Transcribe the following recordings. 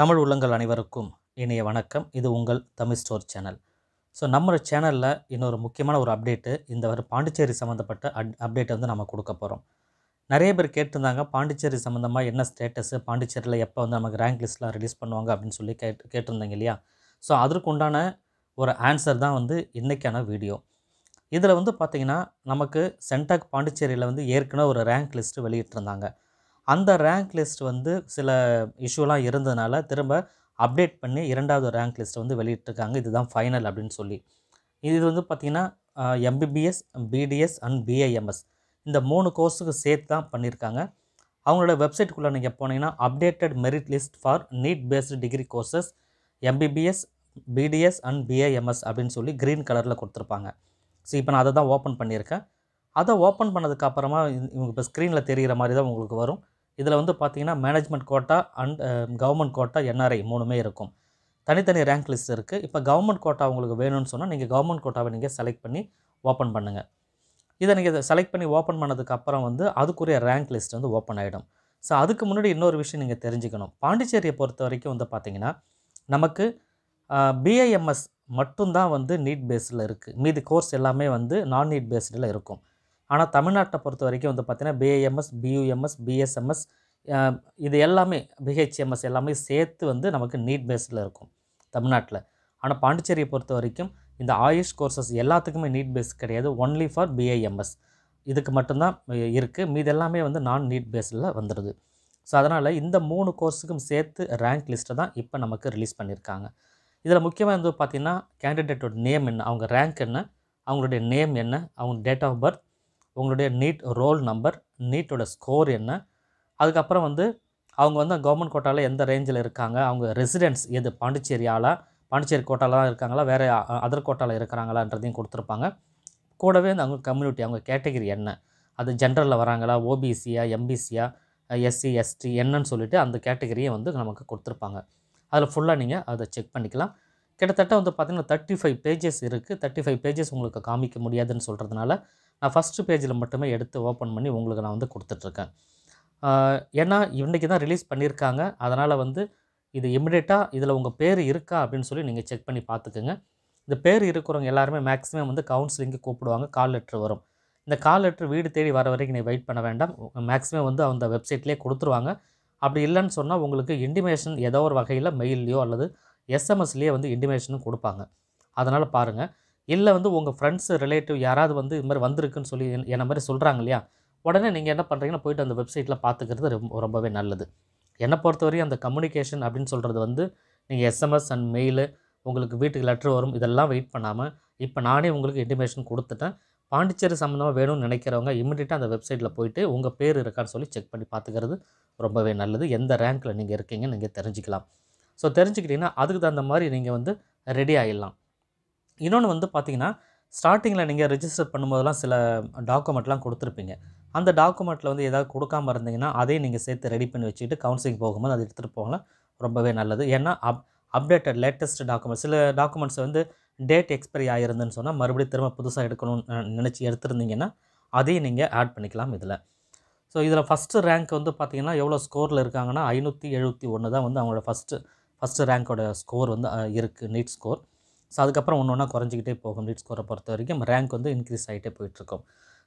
தமிழ் உள்ளங்கள் அனைவருக்கும் இனிய வணக்கம் இது உங்கள் தமிழ் ஸ்டோர் சேனல் ஸோ நம்ம சேனலில் இன்னொரு முக்கியமான ஒரு அப்டேட்டு இந்த வர பாண்டிச்சேரி சம்மந்தப்பட்ட அட் அப்டேட்டை வந்து நம்ம கொடுக்க போகிறோம் நிறைய பேர் கேட்டிருந்தாங்க பாண்டிச்சேரி சம்மந்தமாக என்ன ஸ்டேட்டஸு பாண்டிச்சேரியில் எப்போ வந்து நமக்கு ரேங்க் லிஸ்ட்லாம் ரிலீஸ் பண்ணுவாங்க அப்படின்னு சொல்லி கேட்டு கேட்டிருந்தாங்க இல்லையா ஸோ அதற்குண்டான ஒரு ஆன்சர் தான் வந்து இன்றைக்கான வீடியோ இதில் வந்து பார்த்திங்கன்னா நமக்கு சென்டாக் பாண்டிச்சேரியில் வந்து ஏற்கனவே ஒரு ரேங்க் லிஸ்ட்டு வெளியிட்டிருந்தாங்க அந்த ரேங்க் லிஸ்ட் வந்து சில இஷ்யூலாம் இருந்ததுனால திரும்ப அப்டேட் பண்ணி இரண்டாவது ரேங்க் லிஸ்ட்டை வந்து வெளியிட்டிருக்காங்க இதுதான் ஃபைனல் அப்படின்னு சொல்லி இது வந்து பார்த்திங்கன்னா எம்பிபிஎஸ் பிடிஎஸ் அண்ட் பிஐஎம்எஸ் இந்த மூணு கோர்ஸுக்கு சேர்த்து தான் பண்ணியிருக்காங்க அவங்களோட வெப்சைட்டுக்குள்ளே நீங்கள் போனீங்கன்னா updated merit list for NEET based degree courses MBBS BDS and BIMS அப்படின்னு சொல்லி க்ரீன் கலரில் கொடுத்துருப்பாங்க ஸோ இப்போ நான் அதை தான் ஓப்பன் பண்ணியிருக்கேன் அதை ஓப்பன் பண்ணதுக்கப்புறமா இவங்க இப்போ ஸ்க்ரீனில் தெரிகிற மாதிரி தான் உங்களுக்கு வரும் இதில் வந்து பார்த்திங்கன்னா management quota and government quota NRI மூணுமே இருக்கும் தனித்தனி ரேங்க் லிஸ்ட் இருக்குது இப்போ கவர்மெண்ட் கோட்டா உங்களுக்கு வேணும்னு சொன்னால் நீங்கள் கவர்மெண்ட் கோட்டாவை நீங்கள் செலக்ட் பண்ணி ஓப்பன் பண்ணுங்கள் இதை நீங்கள் இதை செலக்ட் பண்ணி ஓப்பன் பண்ணதுக்கப்புறம் வந்து அதுக்குரிய ரேங்க் லிஸ்ட் வந்து ஓப்பன் ஆகிடும் ஸோ அதுக்கு முன்னாடி இன்னொரு விஷயம் நீங்கள் தெரிஞ்சுக்கணும் பாண்டிச்சேரியை பொறுத்த வரைக்கும் வந்து பார்த்திங்கன்னா நமக்கு பிஐஎம்எஸ் மட்டும்தான் வந்து நீட் பேஸில் இருக்குது மீதி கோர்ஸ் எல்லாமே வந்து நான் நீட் பேஸ்டில் இருக்கும் ஆனால் தமிழ்நாட்டை பொறுத்த வரைக்கும் வந்து பார்த்திங்கன்னா பிஏஎம்எஸ் பியூஎம்எஸ் பிஎஸ்எம்எஸ் இது எல்லாமே பிஹெச்எம்எஸ் எல்லாமே சேர்த்து வந்து நமக்கு நீட் பேஸில் இருக்கும் தமிழ்நாட்டில் ஆனால் பாண்டிச்சேரியை பொறுத்த வரைக்கும் இந்த ஆயுஷ் கோர்சஸ் எல்லாத்துக்குமே நீட் பேஸ் கிடையாது ஒன்லி ஃபார் பிஐஎம்எஸ் இதுக்கு மட்டும்தான் இருக்குது மீது எல்லாமே வந்து நான் நீட் பேஸில் வந்துடுது ஸோ அதனால் இந்த மூணு கோர்ஸுக்கும் சேர்த்து ரேங்க் லிஸ்ட்டை தான் இப்போ நமக்கு ரிலீஸ் பண்ணியிருக்காங்க இதில் முக்கியமாக வந்து பார்த்திங்கன்னா கேண்டிடேட்டோட நேம் என்ன அவங்க ரேங்க் என்ன அவங்களுடைய நேம் என்ன அவங்க டேட் ஆஃப் பர்த் உங்களுடைய நீட் ரோல் நம்பர் நீட்டோட ஸ்கோர் என்ன அதுக்கப்புறம் வந்து அவங்க வந்து கவர்மெண்ட் கோட்டாவில் எந்த ரேஞ்சில் இருக்காங்க அவங்க ரெசிடென்ஸ் எது பாண்டிச்சேரியால் பாண்டிச்சேரி கோட்டாவில் தான் இருக்காங்களா வேறு அதர் கோட்டாவில் இருக்கிறாங்களான்றதையும் கொடுத்துருப்பாங்க கூடவே அந்த அவங்க கம்யூனிட்டி அவங்க கேட்டகிரி என்ன அது ஜென்ரலில் வராங்களா ஓபிசியா எம்பிசியா எஸ்சி எஸ்டி என்னன்னு சொல்லிவிட்டு அந்த கேட்டகிரியை வந்து நமக்கு கொடுத்துருப்பாங்க அதில் ஃபுல்லாக நீங்கள் அதை செக் பண்ணிக்கலாம் கிட்டத்தட்ட வந்து பார்த்திங்கன்னா தேர்ட்டி ஃபைவ் பேஜஸ் இருக்குது தேர்ட்டி ஃபைவ் பேஜஸ் உங்களுக்கு காமிக்க முடியாதுன்னு சொல்கிறதுனால நான் ஃபஸ்ட்டு பேஜில் மட்டுமே எடுத்து ஓப்பன் பண்ணி உங்களுக்கு நான் வந்து கொடுத்துட்ருக்கேன் ஏன்னா இன்றைக்கி தான் ரிலீஸ் பண்ணியிருக்காங்க அதனால் வந்து இது இமிடியேட்டாக இதில் உங்கள் பேர் இருக்கா அப்படின்னு சொல்லி நீங்கள் செக் பண்ணி பார்த்துக்குங்க இந்த பேர் இருக்கிறவங்க எல்லாருமே மேக்ஸிமம் வந்து கவுன்சிலிங்கு கூப்பிடுவாங்க கால் லெட்ரு வரும் இந்த கால் லெட்ரு வீடு தேடி வர வரைக்கும் நீங்கள் வெயிட் பண்ண வேண்டாம் மேக்ஸிமம் வந்து அந்த வெப்சைட்லேயே கொடுத்துருவாங்க அப்படி இல்லைன்னு சொன்னால் உங்களுக்கு இன்டிமேஷன் ஏதோ ஒரு வகையில் மெயில்லையோ அல்லது எஸ்எம்எஸ்லேயே வந்து இன்டிமேஷனும் கொடுப்பாங்க அதனால் பாருங்கள் இல்லை வந்து உங்கள் ஃப்ரெண்ட்ஸு ரிலேட்டிவ் யாராவது வந்து இது மாதிரி வந்திருக்குன்னு சொல்லி என்ன மாதிரி சொல்கிறாங்க இல்லையா உடனே நீங்கள் என்ன பண்ணுறீங்கன்னா போய்ட்டு அந்த வெப்சைட்டில் பார்த்துக்கிறது ரொம்ப ரொம்பவே நல்லது என்னை பொறுத்தவரையும் அந்த கம்யூனிகேஷன் அப்படின்னு சொல்கிறது வந்து நீங்கள் எஸ்எம்எஸ் அண்ட் மெயிலு உங்களுக்கு வீட்டுக்கு லெட்ரு வரும் இதெல்லாம் வெயிட் பண்ணாமல் இப்போ நானே உங்களுக்கு இன்டிமேஷன் கொடுத்துட்டேன் பாண்டிச்சேரி சம்மந்தமாக வேணும்னு நினைக்கிறவங்க இமிடியட்டாக அந்த வெப்சைட்டில் போயிட்டு உங்கள் பேர் இருக்கான்னு சொல்லி செக் பண்ணி பார்த்துக்கிறது ரொம்பவே நல்லது எந்த ரேங்க்கில் நீங்கள் இருக்கீங்கன்னு நீங்கள் தெரிஞ்சுக்கலாம் ஸோ தெரிஞ்சுக்கிட்டிங்கன்னா அதுக்கு தகுந்த மாதிரி நீங்கள் வந்து ரெடி ஆகிடலாம் இன்னொன்று வந்து பார்த்திங்கன்னா ஸ்டார்டிங்கில் நீங்கள் ரிஜிஸ்டர் பண்ணும்போதெல்லாம் சில டாக்குமெண்ட்லாம் கொடுத்துருப்பீங்க அந்த டாக்குமெண்ட்டில் வந்து எதாவது கொடுக்காமல் இருந்தீங்கன்னா அதையும் நீங்கள் சேர்த்து ரெடி பண்ணி வச்சுக்கிட்டு கவுன்சிலிங் போகும்போது அதை எடுத்துகிட்டு போகலாம் ரொம்பவே நல்லது ஏன்னா அப் அப்டேட்டட் லேட்டஸ்ட் டாக்குமெண்ட்ஸ் சில டாக்குமெண்ட்ஸ் வந்து டேட் எக்ஸ்பைரி ஆகிருந்துன்னு சொன்னால் மறுபடியும் திரும்ப புதுசாக எடுக்கணும்னு நினச்சி எடுத்திருந்தீங்கன்னா அதையும் நீங்கள் ஆட் பண்ணிக்கலாம் இதில் ஸோ இதில் ஃபஸ்ட்டு ரேங்க் வந்து பார்த்திங்கன்னா எவ்வளோ ஸ்கோரில் இருக்காங்கன்னா ஐநூற்றி எழுபத்தி ஒன்று தான் வந்து அவங்களோட ஃபஸ்ட்டு ஃபஸ்ட்டு ரேங்க்கோட ஸ்கோர் வந்து இருக்குது நீட் ஸ்கோர் ஸோ அதுக்கப்புறம் ஒன்று ஒன்றா குறைஞ்சிக்கிட்டே போகும் லீட் ஸ்கோரை பொறுத்த வரைக்கும் ரேங்க் வந்து இன்க்ரீஸ் ஆகிட்டே போயிட்டுருக்கும்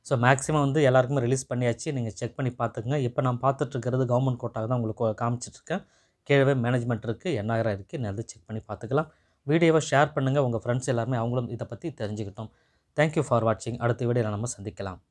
ஸோ மேக்ஸிமம் வந்து எல்லாருக்குமே ரிலீஸ் பண்ணியாச்சு நீங்கள் செக் பண்ணி பார்த்துக்கோங்க இப்போ நான் பார்த்துட்ருக்கிறது கவர்மெண்ட் கோட்டாக தான் உங்களுக்கு காமிச்சிட்ருக்கேன் கீழே மேனேஜ்மெண்ட் இருக்குது எண்ணாயிரம் இருக்குது நல்லது செக் பண்ணி பார்த்துக்கலாம் வீடியோவை ஷேர் பண்ணுங்கள் உங்கள் ஃப்ரெண்ட்ஸ் எல்லாருமே அவங்களும் இதை பற்றி தெரிஞ்சுக்கிட்டோம் தேங்க்யூ ஃபார் வாட்சிங் அடுத்த வீடியோவில் நம்ம சந்திக்கலாம்